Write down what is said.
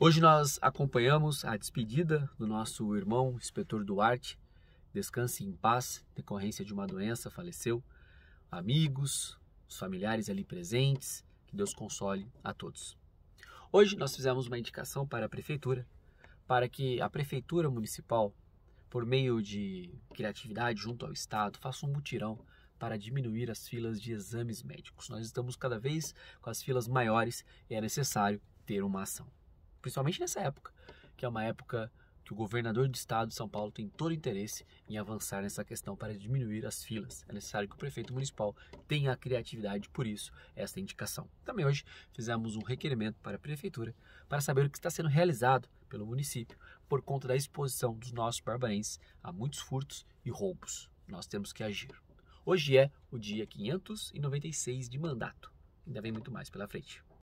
Hoje nós acompanhamos a despedida do nosso irmão inspetor Duarte. Descanse em paz, decorrência de uma doença, faleceu. Amigos, os familiares ali presentes, que Deus console a todos. Hoje nós fizemos uma indicação para a prefeitura, para que a prefeitura municipal, por meio de criatividade junto ao estado, faça um mutirão para diminuir as filas de exames médicos. Nós estamos cada vez com as filas maiores e é necessário ter uma ação principalmente nessa época, que é uma época que o governador do estado de São Paulo tem todo interesse em avançar nessa questão para diminuir as filas. É necessário que o prefeito municipal tenha a criatividade, por isso, esta indicação. Também hoje fizemos um requerimento para a prefeitura para saber o que está sendo realizado pelo município por conta da exposição dos nossos barbarenses a muitos furtos e roubos. Nós temos que agir. Hoje é o dia 596 de mandato. Ainda vem muito mais pela frente.